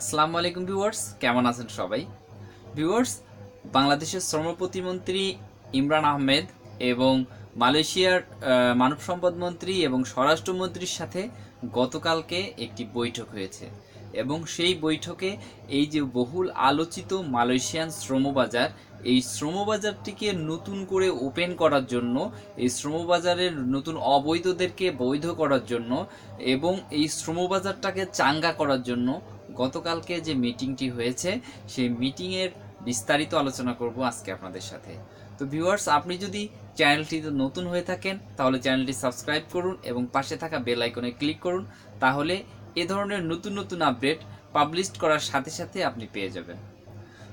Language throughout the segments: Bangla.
আসসালামু আলাইকুম ভিউয়ার্স কেমন আছেন সবাই ভিউয়ার্স বাংলাদেশের শ্রম প্রতিমন্ত্রী ইমরান আহমেদ এবং মালয়েশিয়ার মানব সম্পদ মন্ত্রী এবং স্বরাষ্ট্রমন্ত্রীর সাথে গতকালকে একটি বৈঠক হয়েছে এবং সেই বৈঠকে এই যে বহুল আলোচিত মালয়েশিয়ান শ্রমবাজার এই শ্রমবাজারটিকে নতুন করে ওপেন করার জন্য এই শ্রমবাজারের নতুন অবৈধদেরকে বৈধ করার জন্য এবং এই শ্রমবাজারটাকে চাঙ্গা করার জন্য গতকালকে যে মিটিংটি হয়েছে সেই মিটিংয়ের বিস্তারিত আলোচনা করব আজকে আপনাদের সাথে তো ভিউয়ার্স আপনি যদি চ্যানেলটিতে নতুন হয়ে থাকেন তাহলে চ্যানেলটি সাবস্ক্রাইব করুন এবং পাশে থাকা বেল আইকনে ক্লিক করুন তাহলে এ ধরনের নতুন নতুন আপডেট পাবলিশ করার সাথে সাথে আপনি পেয়ে যাবেন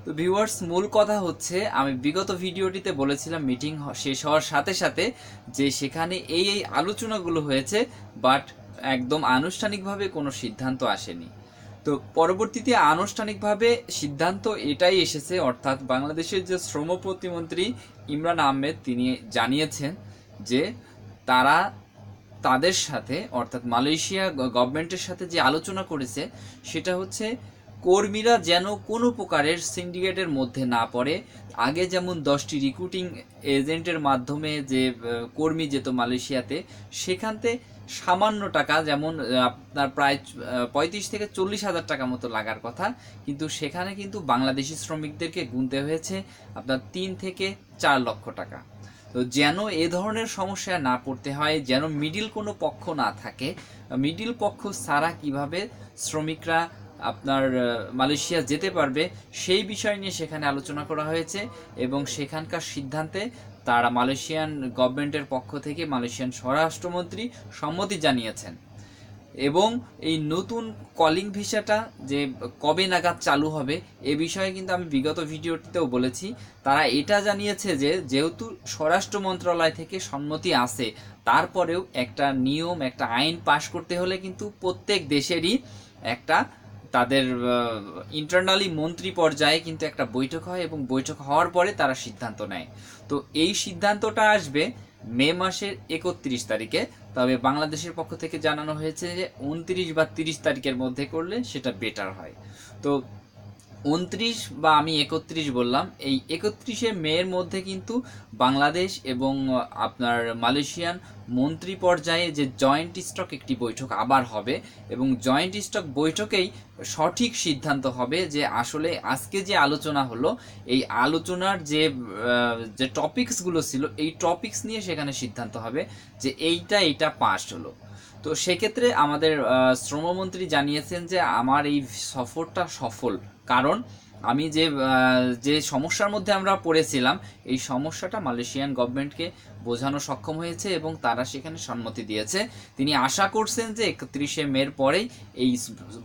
তো ভিউয়ার্স মূল কথা হচ্ছে আমি বিগত ভিডিওটিতে বলেছিলাম মিটিং শেষ হওয়ার সাথে সাথে যে সেখানে এই এই আলোচনাগুলো হয়েছে বাট একদম আনুষ্ঠানিকভাবে কোনো সিদ্ধান্ত আসেনি তো পরবর্তীতে আনুষ্ঠানিকভাবে সিদ্ধান্ত এটাই এসেছে অর্থাৎ বাংলাদেশের যে শ্রম প্রতিমন্ত্রী ইমরান আহমেদ তিনি জানিয়েছেন যে তারা তাদের সাথে অর্থাৎ মালয়েশিয়া গভর্নমেন্টের সাথে যে আলোচনা করেছে সেটা হচ্ছে কর্মীরা যেন কোনো প্রকারের সিন্ডিকেটের মধ্যে না পড়ে আগে যেমন দশটি রিক্রুটিং এজেন্টের মাধ্যমে যে কর্মী যেত মালয়েশিয়াতে সেখানতে সামান্য টাকা যেমন আপনার প্রায় পঁয়ত্রিশ থেকে চল্লিশ হাজার টাকা মতো লাগার কথা কিন্তু সেখানে কিন্তু বাংলাদেশি শ্রমিকদেরকে গুনতে হয়েছে আপনার তিন থেকে চার লক্ষ টাকা তো যেন এ ধরনের সমস্যা না পড়তে হয় যেন মিডিল কোনো পক্ষ না থাকে মিডিল পক্ষ ছাড়া কিভাবে শ্রমিকরা আপনার মালয়েশিয়া যেতে পারবে সেই বিষয় নিয়ে সেখানে আলোচনা করা হয়েছে এবং সেখানকার সিদ্ধান্তে তারা মালয়েশিয়ান গভর্নমেন্টের পক্ষ থেকে মালয়েশিয়ান স্বরাষ্ট্রমন্ত্রী সম্মতি জানিয়েছেন এবং এই নতুন কলিং ভিসাটা যে কবে নাগাদ চালু হবে এ বিষয়ে কিন্তু আমি বিগত ভিডিওটিতেও বলেছি তারা এটা জানিয়েছে যে যেহেতু স্বরাষ্ট্র মন্ত্রণালয় থেকে সম্মতি আসে তারপরেও একটা নিয়ম একটা আইন পাশ করতে হলে কিন্তু প্রত্যেক দেশেরই একটা তাদের ইন্টারনালি মন্ত্রী পর্যায়ে কিন্তু একটা বৈঠক হয় এবং বৈঠক হওয়ার পরে তারা সিদ্ধান্ত নেয় তো এই সিদ্ধান্তটা আসবে মে মাসের একত্রিশ তারিখে তবে বাংলাদেশের পক্ষ থেকে জানানো হয়েছে যে উনত্রিশ বা তিরিশ তারিখের মধ্যে করলে সেটা বেটার হয় তো উনত্রিশ বা আমি একত্রিশ বললাম এই একত্রিশে মেয়ের মধ্যে কিন্তু বাংলাদেশ এবং আপনার মালয়েশিয়ান মন্ত্রী পর্যায়ে যে জয়েন্ট স্টক একটি বৈঠক আবার হবে এবং জয়েন্ট স্টক বৈঠকেই সঠিক সিদ্ধান্ত হবে যে আসলে আজকে যে আলোচনা হলো এই আলোচনার যে যে টপিকসগুলো ছিল এই টপিকস নিয়ে সেখানে সিদ্ধান্ত হবে যে এইটা এইটা পাস হলো তো সেক্ষেত্রে আমাদের শ্রমমন্ত্রী জানিয়েছেন যে আমার এই সফরটা সফল কারণ আমি যে যে সমস্যার মধ্যে আমরা পড়েছিলাম এই সমস্যাটা মালয়েশিয়ান গভর্নমেন্টকে বোঝানো সক্ষম হয়েছে এবং তারা সেখানে সম্মতি দিয়েছে তিনি আশা করছেন যে একত্রিশে মের পরেই এই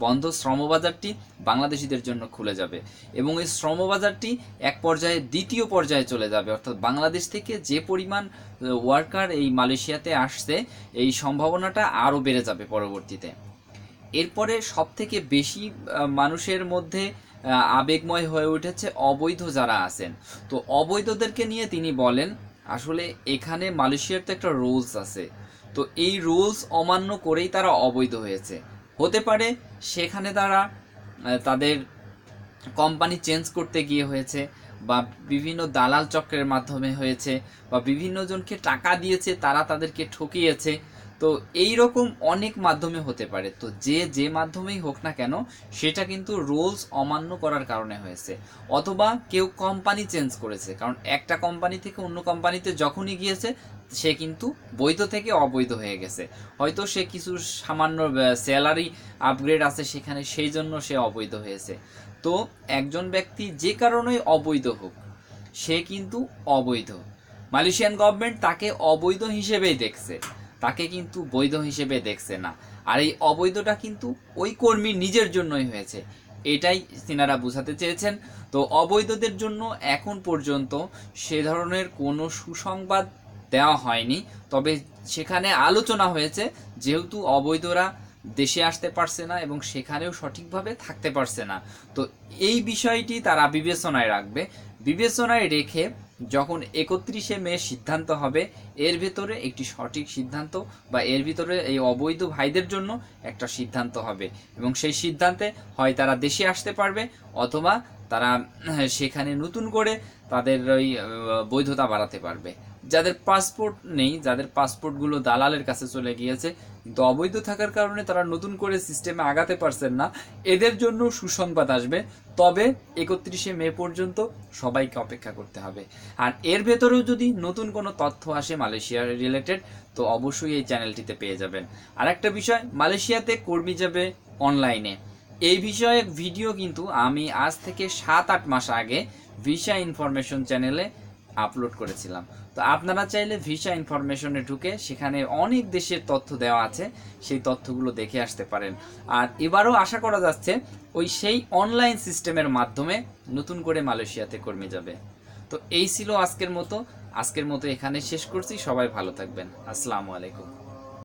বন্ধ শ্রমবাজারটি বাংলাদেশিদের জন্য খুলে যাবে এবং এই শ্রমবাজারটি এক পর্যায়ে দ্বিতীয় পর্যায়ে চলে যাবে অর্থাৎ বাংলাদেশ থেকে যে পরিমাণ ওয়ার্কার এই মালয়েশিয়াতে আসছে এই সম্ভাবনাটা আরও বেড়ে যাবে পরবর্তীতে এরপরে সব থেকে বেশি মানুষের মধ্যে আবেগময় হয়ে উঠেছে অবৈধ যারা আছেন তো অবৈধদেরকে নিয়ে তিনি বলেন আসলে এখানে মালয়েশিয়ার তো একটা রুলস আছে তো এই রুলস অমান্য করেই তারা অবৈধ হয়েছে হতে পারে সেখানে তারা তাদের কোম্পানি চেঞ্জ করতে গিয়ে হয়েছে বা বিভিন্ন দালাল চক্রের মাধ্যমে হয়েছে বা বিভিন্ন জনকে টাকা দিয়েছে তারা তাদেরকে ঠকিয়েছে তো এই রকম অনেক মাধ্যমে হতে পারে তো যে যে মাধ্যমেই হোক না কেন সেটা কিন্তু রুলস অমান্য করার কারণে হয়েছে অথবা কেউ কোম্পানি চেঞ্জ করেছে কারণ একটা কোম্পানি থেকে অন্য কোম্পানিতে যখনই গিয়েছে সে কিন্তু বৈধ থেকে অবৈধ হয়ে গেছে হয়তো সে কিছু সামান্য স্যালারি আপগ্রেড আছে সেখানে সেই জন্য সে অবৈধ হয়েছে তো একজন ব্যক্তি যে কারণে অবৈধ হোক সে কিন্তু অবৈধ মালয়েশিয়ান গভর্নমেন্ট তাকে অবৈধ হিসেবেই দেখছে তাকে কিন্তু বৈধ হিসেবে দেখছে না আর এই অবৈধটা কিন্তু ওই কর্মী নিজের জন্যই হয়েছে এটাই তিনারা বুঝাতে চেয়েছেন তো অবৈধদের জন্য এখন পর্যন্ত সে ধরনের কোনো সুসংবাদ দেওয়া হয়নি তবে সেখানে আলোচনা হয়েছে যেহেতু অবৈধরা দেশে আসতে পারছে না এবং সেখানেও সঠিকভাবে থাকতে পারছে না তো এই বিষয়টি তারা বিবেচনায় রাখবে বিবেচনায় রেখে যখন একত্রিশে মে সিদ্ধান্ত হবে এর ভেতরে একটি সঠিক সিদ্ধান্ত বা এর ভিতরে এই অবৈধ ভাইদের জন্য একটা সিদ্ধান্ত হবে এবং সেই সিদ্ধান্তে হয় তারা দেশে আসতে পারবে অথবা তারা হ্যাঁ, সেখানে নতুন করে তাদের ওই বৈধতা বাড়াতে পারবে যাদের পাসপোর্ট নেই যাদের পাসপোর্টগুলো দালালের কাছে চলে গিয়েছে কিন্তু অবৈধ থাকার কারণে তারা নতুন করে সিস্টেমে আগাতে পারছেন না এদের জন্য সুসংবাদ আসবে তবে একত্রিশে মে পর্যন্ত সবাইকে অপেক্ষা করতে হবে আর এর ভেতরেও যদি নতুন কোনো তথ্য আসে মালয়েশিয়ার রিলেটেড তো অবশ্যই এই চ্যানেলটিতে পেয়ে যাবেন আর একটা বিষয় মালয়েশিয়াতে কর্মী যাবে অনলাইনে এই বিষয়ে ভিডিও কিন্তু আমি আজ থেকে সাত আট মাস আগে ভিসা ইনফরমেশন চ্যানেলে আপলোড করেছিলাম তো আপনারা চাইলে ভিসা ইনফরমেশনে ঢুকে সেখানে অনেক দেশের তথ্য দেওয়া আছে সেই তথ্যগুলো দেখে আসতে পারেন আর এবারও আশা করা যাচ্ছে ওই সেই অনলাইন সিস্টেমের মাধ্যমে নতুন করে মালয়েশিয়াতে কর্মে যাবে তো এই ছিল আজকের মতো আজকের মতো এখানে শেষ করছি সবাই ভালো থাকবেন আসসালামু আলাইকুম